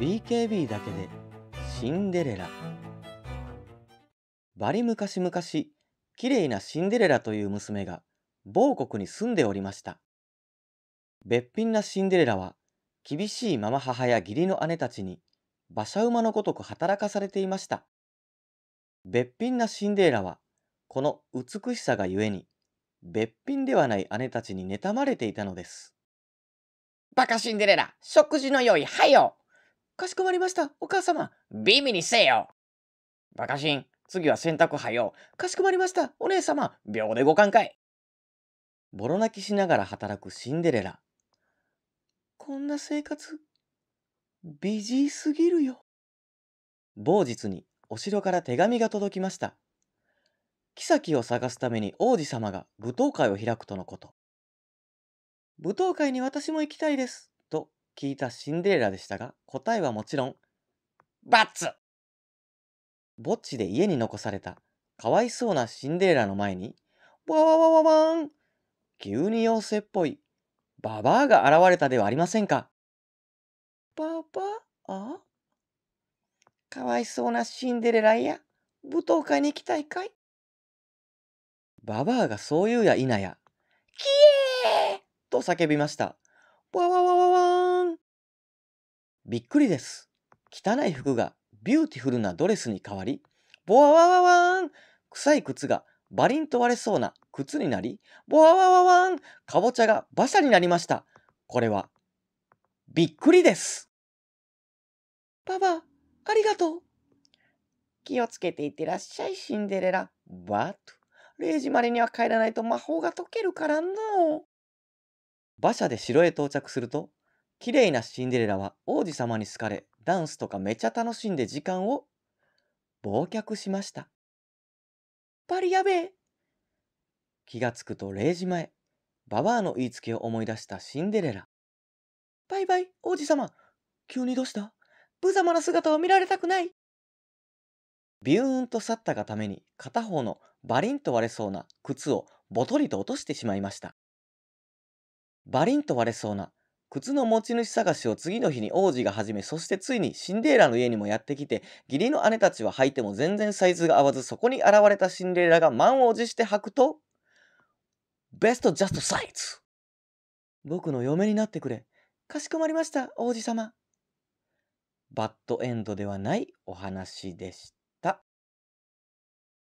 BKB だけでシンデレラバリ昔々綺麗なシンデレラという娘が某国に住んでおりました別品なシンデレラは厳しいママ母や義理の姉たちに馬車馬のごとく働かされていました別品なシンデレラはこの美しさがゆえに別品ではない姉たちに妬まれていたのですバカシンデレラ食事の用意はよかしこまりました、お母様。ビビにせよバカシン、次は洗濯はよう。かしこまりました、お姉様。秒でご寛解。ボロ泣きしながら働くシンデレラ。こんな生活、美人すぎるよ。某日にお城から手紙が届きました。妃を探すために王子様が舞踏会を開くとのこと。舞踏会に私も行きたいです。聞いたシンデレラでしたが、答えはもちろん、バツ墓地で家に残された、かわいそうなシンデレラの前に、わわわわわーん急に妖精っぽい、ババアが現れたではありませんか。ババアかわいそうなシンデレラや、舞踏会に行きたいかいババアがそう言うや否や、きえーと叫びました。わわわわわーん。びっくりです。汚い服がビューティフルなドレスに変わり、ボワワワワーン。臭い靴がバリンと割れそうな靴になり、ボワワワワーン。かぼちゃが馬車になりました。これは、びっくりです。パパ、ありがとう。気をつけていってらっしゃい、シンデレラ。バート。0時までには帰らないと魔法が解けるからの。馬車で城へ到着すると、綺麗なシンデレラは王子様に好かれ、ダンスとかめちゃ楽しんで時間を忘却しました。パリやべえ気がつくと0時前、ババアの言いつけを思い出したシンデレラ。バイバイ、王子様。急にどうした無様な姿を見られたくない。ビューンと去ったがために片方のバリンと割れそうな靴をボトりと落としてしまいました。バリンと割れそうな、靴の持ち主探しを次の日に王子が始め、そしてついにシンデレラの家にもやってきて、義理の姉たちは履いても全然サイズが合わず、そこに現れたシンデレラが満を持して履くと、ベストジャストサイズ僕の嫁になってくれ。かしこまりました、王子様。バッドエンドではないお話でした。